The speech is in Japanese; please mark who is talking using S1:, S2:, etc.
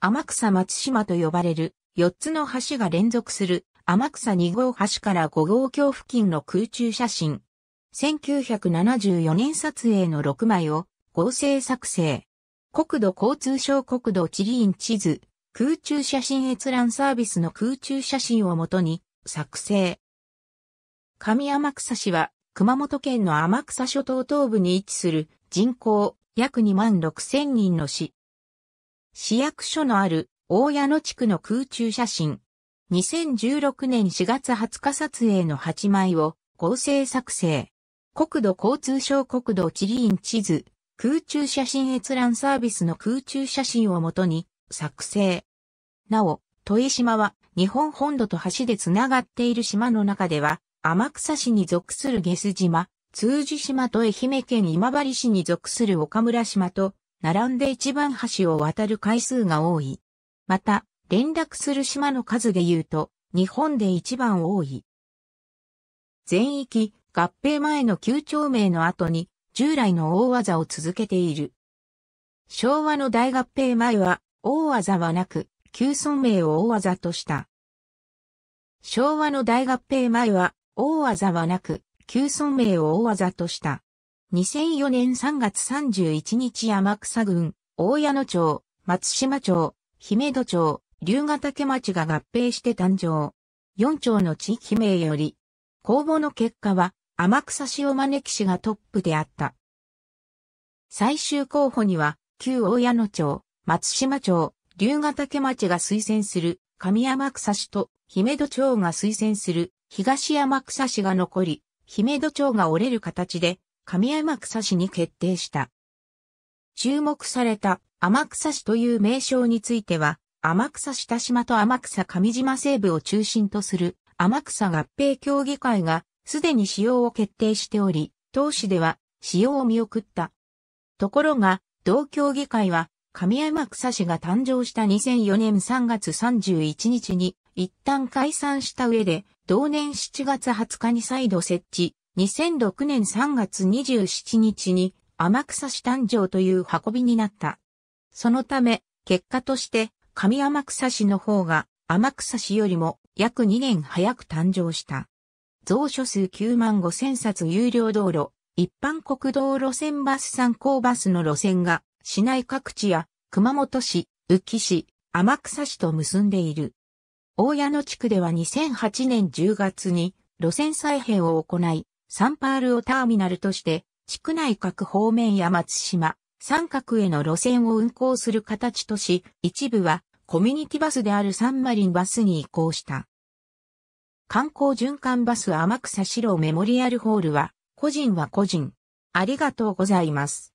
S1: 天草松島と呼ばれる4つの橋が連続する天草2号橋から5号橋付近の空中写真。1974年撮影の6枚を合成作成。国土交通省国土地理院地図、空中写真閲覧サービスの空中写真をもとに作成。上天草市は熊本県の天草諸島東部に位置する人口約2万6千人の市。市役所のある大谷野地区の空中写真。2016年4月20日撮影の8枚を合成作成。国土交通省国土地理院地図、空中写真閲覧サービスの空中写真をもとに作成。なお、豊島は日本本土と橋でつながっている島の中では、天草市に属する下須島、通寺島と愛媛県今治市に属する岡村島と並んで一番橋を渡る回数が多い。また、連絡する島の数で言うと、日本で一番多い。全域、合併前の旧町名の後に、従来の大技を続けている。昭和の大合併前は、大技はなく、旧村名を大技とした。昭和の大合併前は、大技はなく、旧村名を大技とした。2004年3月31日天草郡、大矢野町、松島町、姫戸町、龍ヶ岳町が合併して誕生。4町の地域名より、公募の結果は、天草塩招き市がトップであった。最終候補には、旧大矢野町、松島町、龍ヶ岳町が推薦する、上天草市と、姫戸町が推薦する、東天草市が残り、姫戸町が折れる形で、上山草市に決定した。注目された天草市という名称については、天草下島と天草上島西部を中心とする天草合併協議会がすでに使用を決定しており、当市では使用を見送った。ところが、同協議会は上山草市が誕生した2004年3月31日に一旦解散した上で、同年7月20日に再度設置、2006年3月27日に天草市誕生という運びになった。そのため、結果として、上天草市の方が天草市よりも約2年早く誕生した。蔵書数9万5千冊有料道路、一般国道路線バス参考バスの路線が市内各地や熊本市、宇城市、天草市と結んでいる。大谷野地区では2008年10月に路線再編を行い、サンパールをターミナルとして、地区内各方面や松島、三角への路線を運行する形とし、一部はコミュニティバスであるサンマリンバスに移行した。観光循環バス天草四郎メモリアルホールは、個人は個人。ありがとうございます。